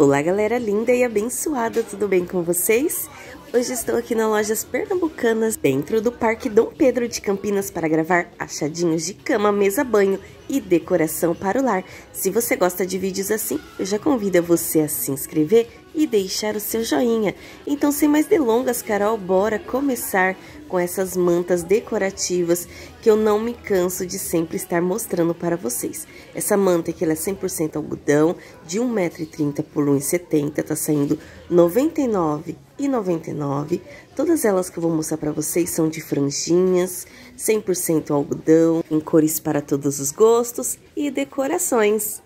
Olá, galera linda e abençoada, tudo bem com vocês? Hoje estou aqui na Lojas Pernambucanas, dentro do Parque Dom Pedro de Campinas, para gravar achadinhos de cama, mesa, banho e decoração para o lar. Se você gosta de vídeos assim, eu já convido você a se inscrever e deixar o seu joinha. Então, sem mais delongas, Carol, bora começar com essas mantas decorativas que eu não me canso de sempre estar mostrando para vocês. Essa manta aqui, ela é 100% algodão, de 1,30m por 1,70m, tá saindo R$ 99,99. Todas elas que eu vou mostrar para vocês são de franjinhas, 100% algodão, em cores para todos os gostos e decorações.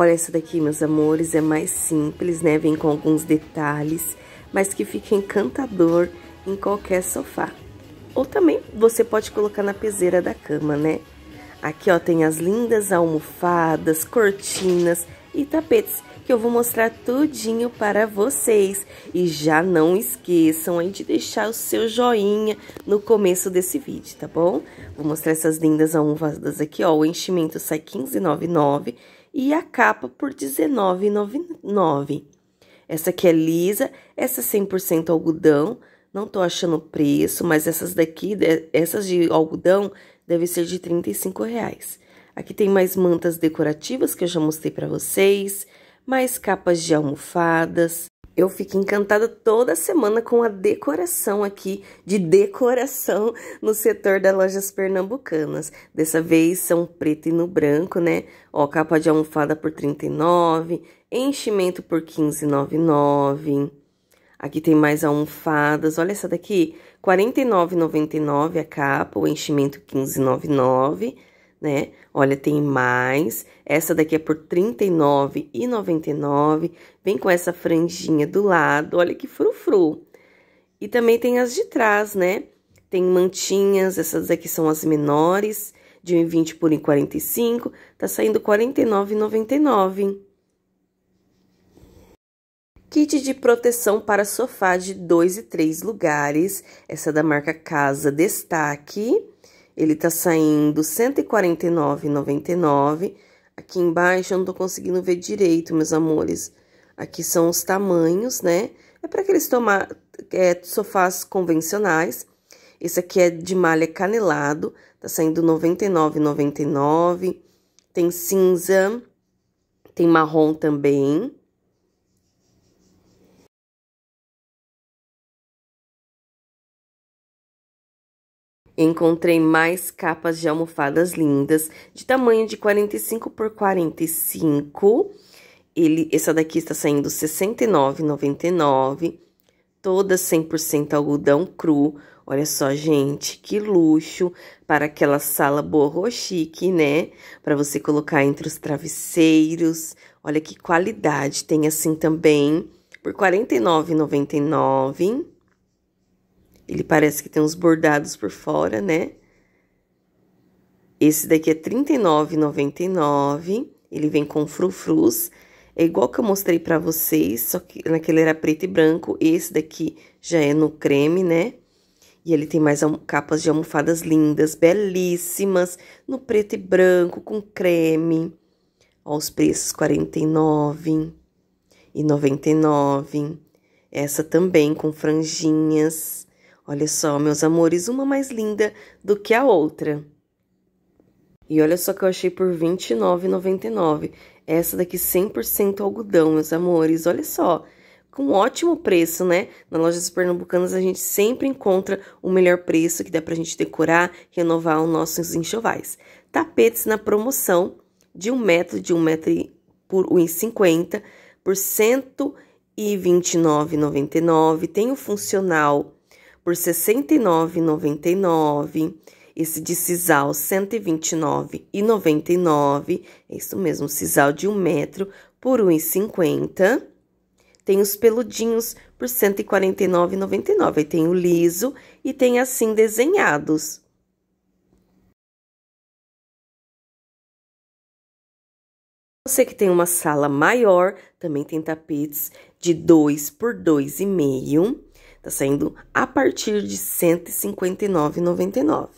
Olha essa daqui, meus amores, é mais simples, né? Vem com alguns detalhes, mas que fica encantador em qualquer sofá. Ou também você pode colocar na peseira da cama, né? Aqui, ó, tem as lindas almofadas, cortinas e tapetes que eu vou mostrar tudinho para vocês. E já não esqueçam aí de deixar o seu joinha no começo desse vídeo, tá bom? Vou mostrar essas lindas almofadas aqui, ó. O enchimento sai R$15,99 e a capa por R$19,99. Essa aqui é lisa, essa é 100% algodão, não tô achando o preço, mas essas daqui, essas de algodão, deve ser de R$35,00. Aqui tem mais mantas decorativas que eu já mostrei para vocês, mais capas de almofadas, eu fico encantada toda semana com a decoração aqui, de decoração no setor das lojas pernambucanas. Dessa vez são preto e no branco, né? Ó, capa de almofada por R$ 39, enchimento por R$ 15,99. Aqui tem mais almofadas, olha essa daqui, R$ 49,99 a capa, o enchimento R$ 15,99 né? Olha, tem mais. Essa daqui é por 39,99. Vem com essa franjinha do lado. Olha que frufru. E também tem as de trás, né? Tem mantinhas. Essas daqui são as menores. De 1,20 por 1,45. Tá saindo 49,99. Kit de proteção para sofá de 2 e 3 lugares. Essa é da marca Casa Destaque. Ele tá saindo 149,99. Aqui embaixo eu não tô conseguindo ver direito, meus amores. Aqui são os tamanhos, né? É para aqueles tomar, é, sofás convencionais. Esse aqui é de malha canelado, tá saindo 99,99. Tem cinza, tem marrom também. Encontrei mais capas de almofadas lindas, de tamanho de 45 por 45. Ele, essa daqui está saindo R$ 69,99. Toda 100% algodão cru. Olha só, gente, que luxo para aquela sala borro chique, né? Para você colocar entre os travesseiros. Olha que qualidade tem assim também. Por R$ 49,99. Ele parece que tem uns bordados por fora, né? Esse daqui é R$39,99. Ele vem com frufrus. É igual que eu mostrei pra vocês, só que naquele era preto e branco. Esse daqui já é no creme, né? E ele tem mais capas de almofadas lindas, belíssimas, no preto e branco, com creme. Ó, os preços, R$49,99. e 99. Essa também com franjinhas. Olha só, meus amores, uma mais linda do que a outra. E olha só que eu achei por R$29,99. Essa daqui 100% algodão, meus amores. Olha só, com ótimo preço, né? Na loja Lojas Pernambucanas a gente sempre encontra o melhor preço que dá pra gente decorar, renovar os nossos enxovais. Tapetes na promoção de um metro, de um metro por 1,50 por R$ 129,99. Tem o funcional por R$ 69,99. Esse de sisal, R$ 129,99. É isso mesmo, sisal de 1 metro por R$ 1,50. Tem os peludinhos por R$ 149,99. Aí tem o liso e tem assim desenhados. Você que tem uma sala maior, também tem tapetes de 2 por 2,5. Tá saindo a partir de R$ 159,99.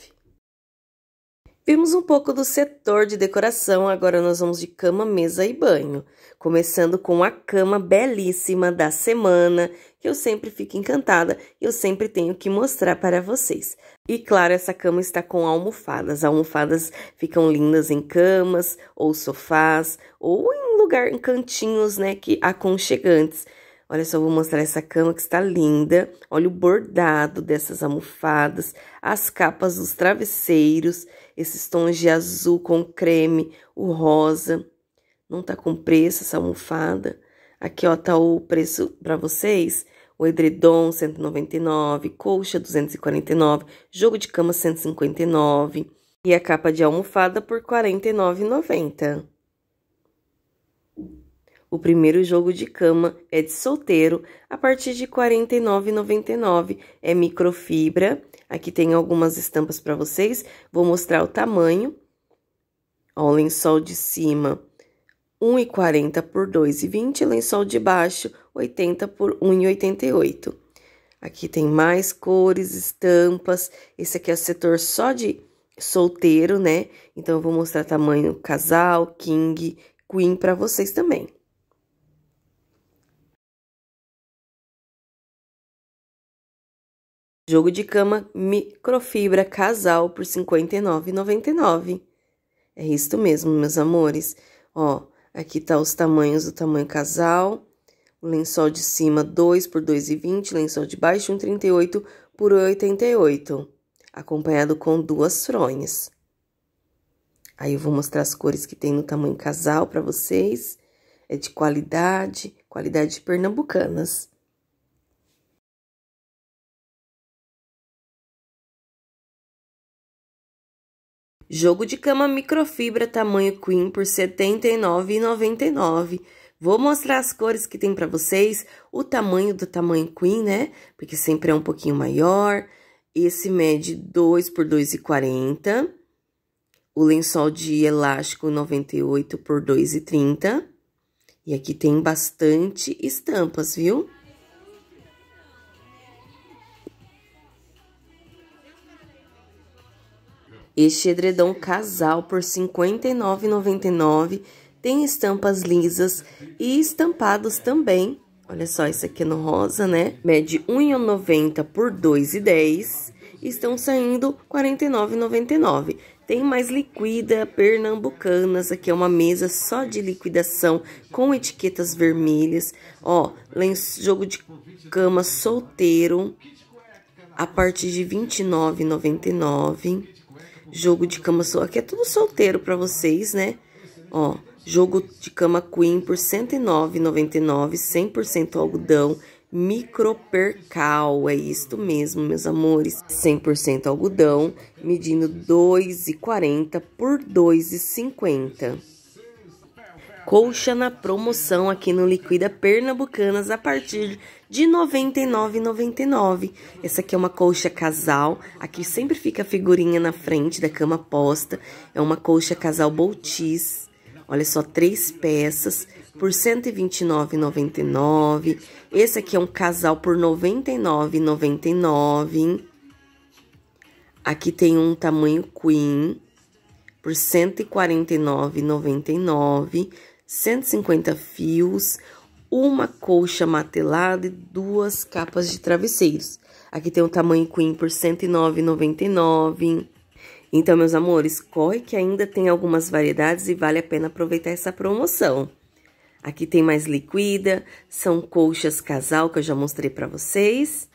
Vimos um pouco do setor de decoração, agora nós vamos de cama, mesa e banho. Começando com a cama belíssima da semana, que eu sempre fico encantada e eu sempre tenho que mostrar para vocês. E claro, essa cama está com almofadas. Almofadas ficam lindas em camas, ou sofás, ou em lugar, em cantinhos, né, que aconchegantes. Olha só, vou mostrar essa cama que está linda. Olha o bordado dessas almofadas, as capas dos travesseiros, esses tons de azul com creme, o rosa. Não tá com preço essa almofada. Aqui, ó, tá o preço para vocês. O edredom, 199, colcha, 249, jogo de cama, 159 e a capa de almofada por R$ 49,90. O primeiro jogo de cama é de solteiro, a partir de R$ 49,99. É microfibra. Aqui tem algumas estampas para vocês. Vou mostrar o tamanho. Ó, o lençol de cima, 1,40 por 2,20. Lençol de baixo, 80 por 1,88. Aqui tem mais cores, estampas. Esse aqui é o setor só de solteiro, né? Então, eu vou mostrar tamanho casal, king, queen para vocês também. Jogo de cama microfibra casal por R$ 59,99. É isto mesmo, meus amores. Ó, aqui tá os tamanhos do tamanho casal. O lençol de cima 2 por 2,20, lençol de baixo 1,38 por 88, acompanhado com duas fronhas. Aí eu vou mostrar as cores que tem no tamanho casal para vocês. É de qualidade, qualidade pernambucanas. Jogo de cama microfibra tamanho queen por R$ 79,99. Vou mostrar as cores que tem para vocês, o tamanho do tamanho queen, né? Porque sempre é um pouquinho maior. Esse mede 2 por 2,40. O lençol de elástico 98 por 2,30. E aqui tem bastante estampas, viu? Este edredom casal por R$ 59,99 tem estampas lisas e estampados também. Olha só, esse aqui é no rosa, né? Mede 1,90 por 2,10 estão saindo R$ 49,99. Tem mais liquida pernambucanas, aqui é uma mesa só de liquidação com etiquetas vermelhas. Ó, lenço, jogo de cama solteiro a partir de R$ 29,99 jogo de cama... Aqui é tudo solteiro pra vocês, né? Ó, jogo de cama queen por R$ 109,99, 100% algodão, micropercal, é isto mesmo, meus amores. 100% algodão, medindo 2,40 por 2,50. Colcha na promoção aqui no Liquida Pernambucanas a partir de R$ 99,99. Essa aqui é uma colcha casal, aqui sempre fica a figurinha na frente da cama posta. É uma colcha casal Boutis, olha só, três peças por R$ 129,99. Esse aqui é um casal por R$ 99,99. Aqui tem um tamanho queen por R$ 149,99 150 fios, uma colcha matelada e duas capas de travesseiros. Aqui tem o tamanho queen por R$ 109,99. Então, meus amores, corre que ainda tem algumas variedades e vale a pena aproveitar essa promoção. Aqui tem mais liquida, são colchas casal que eu já mostrei para vocês.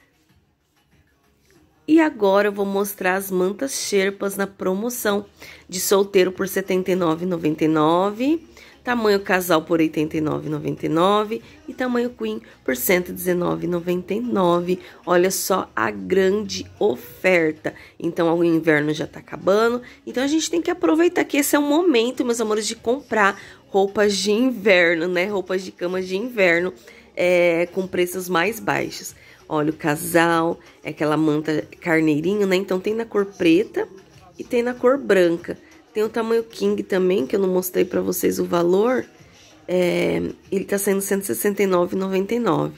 E agora eu vou mostrar as mantas xerpas na promoção de solteiro por R$ 79,99 tamanho casal por R$ 89,99 e tamanho queen por R$ 119,99. Olha só a grande oferta. Então, o inverno já tá acabando, então a gente tem que aproveitar que esse é o momento, meus amores, de comprar roupas de inverno, né? Roupas de cama de inverno é, com preços mais baixos. Olha o casal, é aquela manta carneirinho, né? Então tem na cor preta e tem na cor branca. Tem o tamanho king também, que eu não mostrei pra vocês o valor. É, ele tá saindo R$169,99.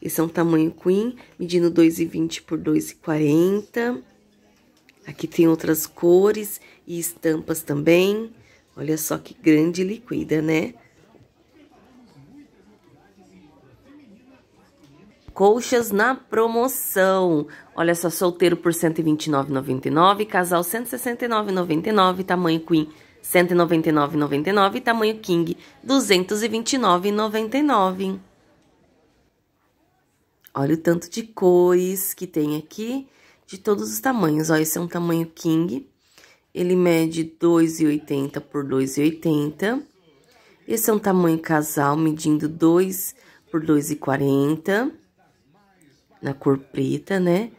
Esse é um tamanho queen, medindo 2,20 por 2,40. Aqui tem outras cores e estampas também. Olha só que grande liquida, né? Colchas na promoção. Olha só, solteiro por R$ 129,99, casal R$ 169,99, tamanho queen R$ 199,99 e tamanho king R$ 229,99. Olha o tanto de cores que tem aqui, de todos os tamanhos. Ó, esse é um tamanho king, ele mede 2,80 por 2,80. Esse é um tamanho casal, medindo 2 por 2,40 na cor preta, né?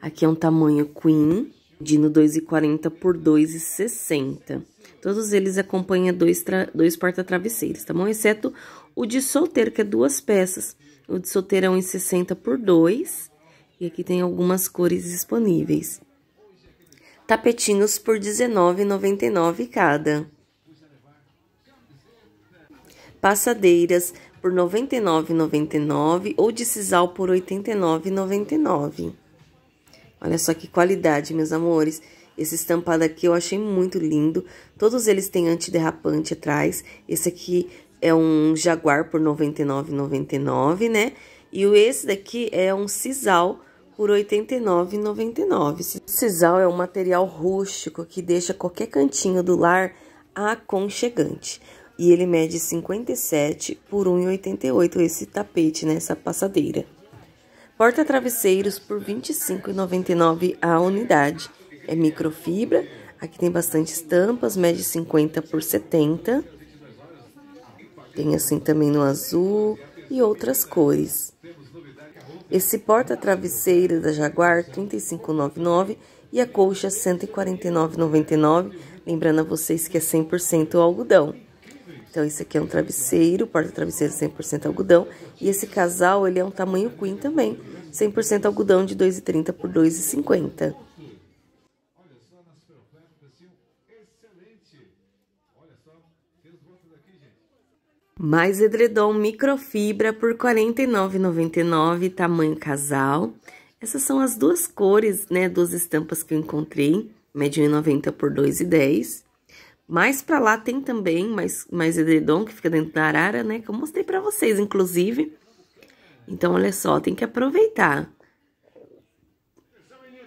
Aqui é um tamanho queen, medindo 2,40 por 2,60. Todos eles acompanham dois, dois porta-travesseiros, tá bom? Exceto o de solteiro, que é duas peças. O de solteiro é 1,60 por 2. E aqui tem algumas cores disponíveis. Tapetinos por R$19,99 cada passadeiras, por R$ 99,99 ou de sisal por R$ 89,99. Olha só que qualidade, meus amores. Esse estampado aqui eu achei muito lindo. Todos eles têm antiderrapante atrás. Esse aqui é um jaguar por R$ 99,99, né? E esse daqui é um sisal por R$ 89,99. Sisal é um material rústico que deixa qualquer cantinho do lar aconchegante e ele mede 57 por 1,88 esse tapete, né, essa passadeira. Porta-travesseiros por R$ 25,99 a unidade. É microfibra, aqui tem bastante estampas, mede 50 por 70. Tem assim também no azul e outras cores. Esse porta-travesseiro da Jaguar, R$ 35,99 e a colcha R$ 149,99. Lembrando a vocês que é 100% algodão. Então, esse aqui é um travesseiro, porta-travesseiro 100% algodão. E esse casal, ele é um tamanho queen também, 100% algodão de 2,30 por 2,50. Mais edredom microfibra por R$ 49,99, tamanho casal. Essas são as duas cores, né, duas estampas que eu encontrei, média 1,90 por 2,10. Mais para lá tem também mais, mais edredom que fica dentro da arara, né? Que eu mostrei para vocês, inclusive. Então, olha só, tem que aproveitar.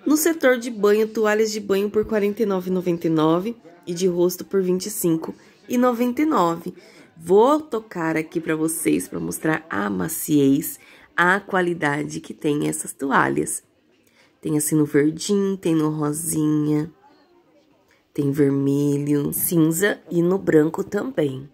No setor de banho, toalhas de banho por R$ 49,99 e de rosto por R$ 25,99. Vou tocar aqui para vocês para mostrar a maciez, a qualidade que tem essas toalhas. Tem assim no verdinho, tem no rosinha. Tem vermelho, cinza e no branco também.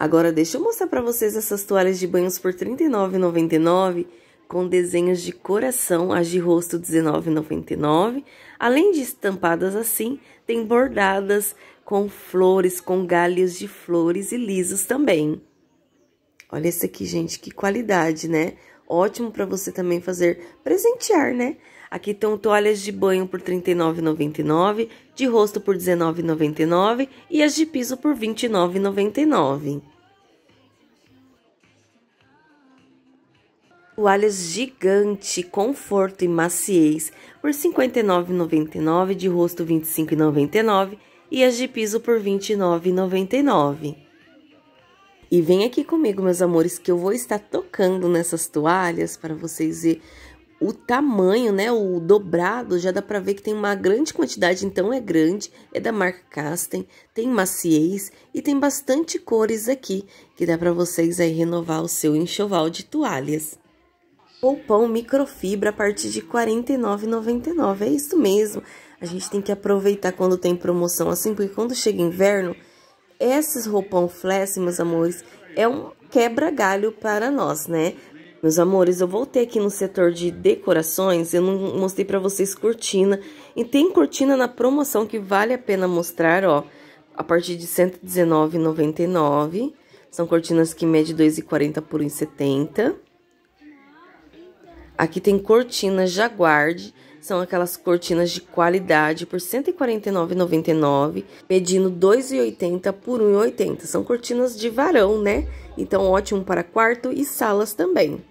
Agora deixa eu mostrar para vocês essas toalhas de banhos por R$ 39,99 com desenhos de coração, as de rosto R$ 19,99. Além de estampadas assim, tem bordadas com flores, com galhos de flores e lisos também. Olha esse aqui, gente, que qualidade, né? Ótimo para você também fazer presentear, né? Aqui estão toalhas de banho por R$ 39,99, de rosto por R$ 19,99 e as de piso por R$ 29,99. Toalhas gigante, conforto e maciez por R$ 59,99, de rosto R$ 25,99 e as de piso por R$ 29,99. E vem aqui comigo, meus amores, que eu vou estar tocando nessas toalhas para vocês verem o tamanho, né? O dobrado, já dá para ver que tem uma grande quantidade, então é grande, é da marca Casten, tem maciez e tem bastante cores aqui, que dá para vocês aí renovar o seu enxoval de toalhas. Poupão microfibra a partir de R$ 49,99, é isso mesmo. A gente tem que aproveitar quando tem promoção assim, porque quando chega inverno esses roupão flash, meus amores, é um quebra-galho para nós, né? Meus amores, eu voltei aqui no setor de decorações, eu não mostrei para vocês cortina. E tem cortina na promoção que vale a pena mostrar, ó, a partir de R$ 119,99. São cortinas que mede 2,40 por 1,70. Aqui tem cortina Jaguarde, são aquelas cortinas de qualidade por R$ 149,99, medindo 2,80 por 1,80. São cortinas de varão, né? Então ótimo para quarto e salas também.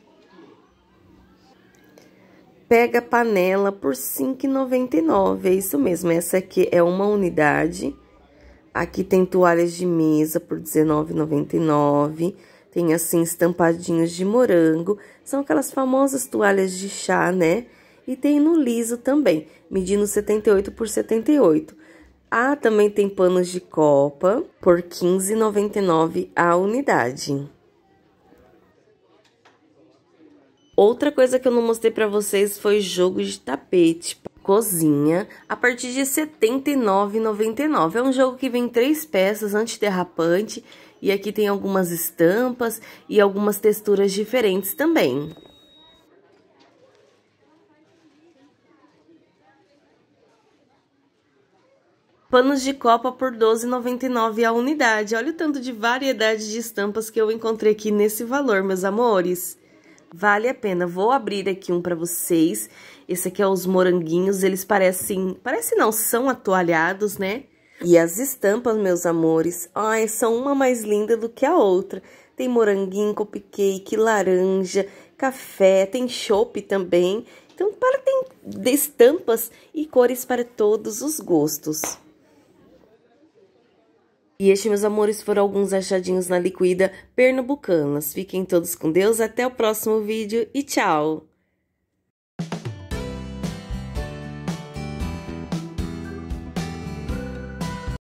Pega panela por R$ 5,99. É isso mesmo, essa aqui é uma unidade. Aqui tem toalhas de mesa por 19,99. Tem assim estampadinhos de morango. São aquelas famosas toalhas de chá, né? E tem no liso também, medindo 78 por 78. Ah, também tem panos de copa por 15,99 a unidade. Outra coisa que eu não mostrei para vocês foi jogo de tapete cozinha a partir de R$ 79,99. É um jogo que vem três peças antiderrapante e aqui tem algumas estampas e algumas texturas diferentes também. Panos de copa por R$ 12,99 a unidade. Olha o tanto de variedade de estampas que eu encontrei aqui nesse valor, meus amores. Vale a pena. Vou abrir aqui um para vocês. Esse aqui é os moranguinhos. Eles parecem... Parece não, são atualhados, né? E as estampas, meus amores, ai, são uma mais linda do que a outra. Tem moranguinho, cupcake, laranja, café, tem chope também. Então, para tem estampas e cores para todos os gostos. E este, meus amores, foram alguns achadinhos na liquida pernambucanas. Fiquem todos com Deus, até o próximo vídeo e tchau!